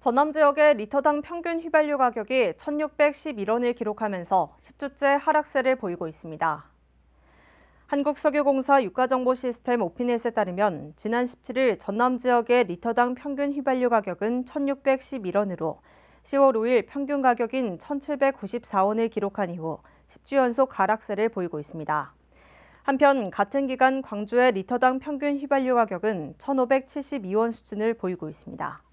전남 지역의 리터당 평균 휘발유 가격이 1,611원을 기록하면서 10주째 하락세를 보이고 있습니다. 한국석유공사 유가정보시스템 오피넷에 따르면 지난 17일 전남 지역의 리터당 평균 휘발유 가격은 1,611원으로 10월 5일 평균 가격인 1,794원을 기록한 이후 10주 연속 하락세를 보이고 있습니다. 한편 같은 기간 광주의 리터당 평균 휘발유 가격은 1,572원 수준을 보이고 있습니다.